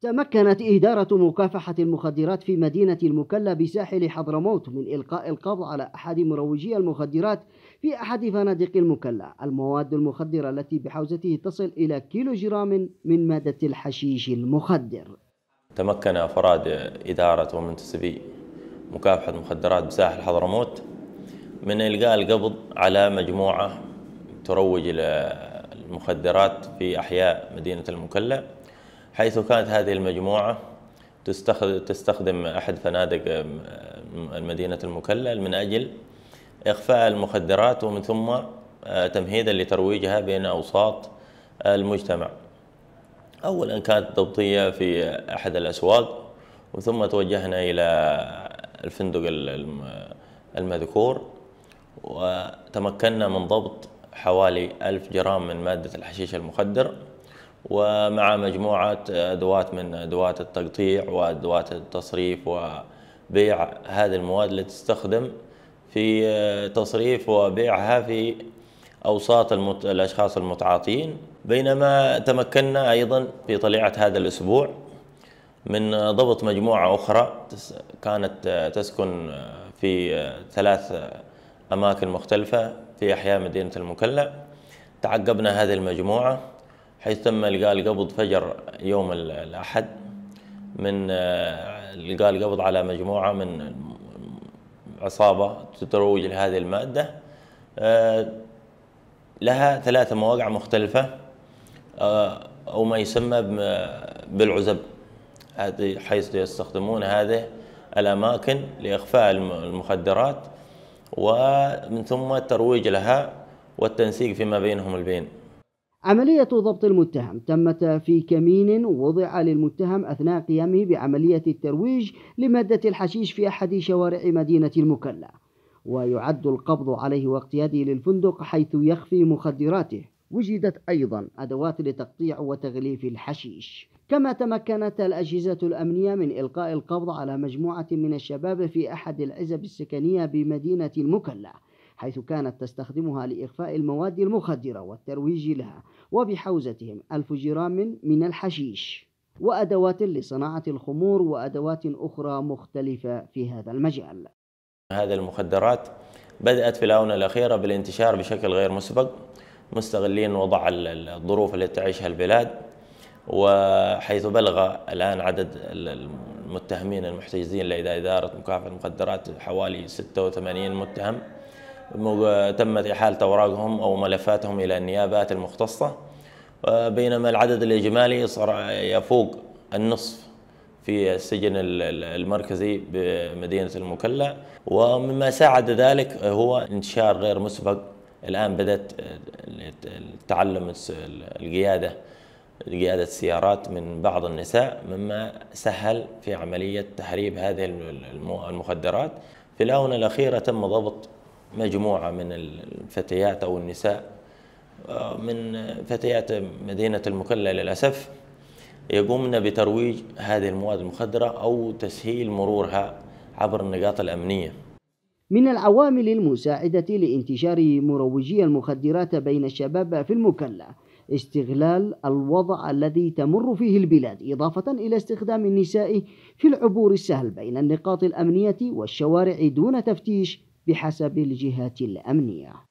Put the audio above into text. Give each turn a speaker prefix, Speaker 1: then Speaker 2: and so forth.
Speaker 1: تمكنت إدارة مكافحة المخدرات في مدينة المكلا بساحل حضرموت من إلقاء القبض على أحد مروجي المخدرات في أحد فنادق المكلا المواد المخدرة التي بحوزته تصل إلى كيلو جرام من مادة الحشيش المخدر
Speaker 2: تمكن أفراد إدارة ومنتسبي مكافحة المخدرات بساحل حضرموت من إلقاء القبض على مجموعة تروج للمخدرات في أحياء مدينة المكلا حيث كانت هذه المجموعة تستخدم أحد فنادق المدينة المكلل من أجل إخفاء المخدرات ومن ثم آه، تمهيدا لترويجها بين أوساط المجتمع أولا كانت ضبطية في أحد الأسواق وثم توجهنا إلى الفندق المذكور وتمكنا من ضبط حوالي ألف جرام من مادة الحشيش المخدر ومع مجموعة أدوات من أدوات التقطيع وأدوات التصريف وبيع هذه المواد التي تستخدم في تصريف وبيعها في أوساط المت... الأشخاص المتعاطين بينما تمكنا أيضا في طليعة هذا الأسبوع من ضبط مجموعة أخرى كانت تسكن في ثلاث أماكن مختلفة في أحياء مدينة المكلا تعقبنا هذه المجموعة حيث تم إلقاء القبض فجر يوم الأحد من آه، إلقاء القبض على مجموعة من عصابة تتروج لهذه المادة آه، لها ثلاثة مواقع مختلفة آه، أو ما يسمى بالعزب حيث يستخدمون هذه الأماكن لإخفاء المخدرات ومن ثم الترويج لها والتنسيق فيما بينهم البين
Speaker 1: عملية ضبط المتهم تمت في كمين وضع للمتهم أثناء قيامه بعملية الترويج لمادة الحشيش في أحد شوارع مدينة المكلا ويعد القبض عليه واقتياده للفندق حيث يخفي مخدراته وجدت أيضا أدوات لتقطيع وتغليف الحشيش كما تمكنت الأجهزة الأمنية من إلقاء القبض على مجموعة من الشباب في أحد العزب السكنية بمدينة المكلا حيث كانت تستخدمها لإخفاء المواد المخدرة والترويج لها وبحوزتهم ألف جرام من الحشيش وأدوات لصناعة الخمور وأدوات أخرى مختلفة في هذا
Speaker 2: المجال هذه المخدرات بدأت في الآونة الأخيرة بالانتشار بشكل غير مسبق مستغلين وضع الظروف التي تعيشها البلاد وحيث بلغ الآن عدد المتهمين المحتجزين لدى إدارة مكافحة المخدرات حوالي 86 متهم تمت إحالة أوراقهم أو ملفاتهم إلى النيابات المختصة آه، بينما العدد الإجمالي صار يفوق النصف في السجن المركزي بمدينة المكلا ومما ساعد ذلك هو انتشار غير مسبق الآن بدأت تعلم القيادة قيادة السيارات من بعض النساء مما سهل في عملية تحريب هذه المخدرات في الآونة الأخيرة تم ضبط مجموعة من الفتيات أو النساء آه، من فتيات مدينة المكلا للأسف يقومن بترويج هذه المواد المخدرة أو تسهيل مرورها عبر النقاط الأمنية
Speaker 1: من العوامل المساعدة لانتشار مروجي المخدرات بين الشباب في المكلا استغلال الوضع الذي تمر فيه البلاد إضافة إلى استخدام النساء في العبور السهل بين النقاط الأمنية والشوارع دون تفتيش بحسب الجهات الأمنية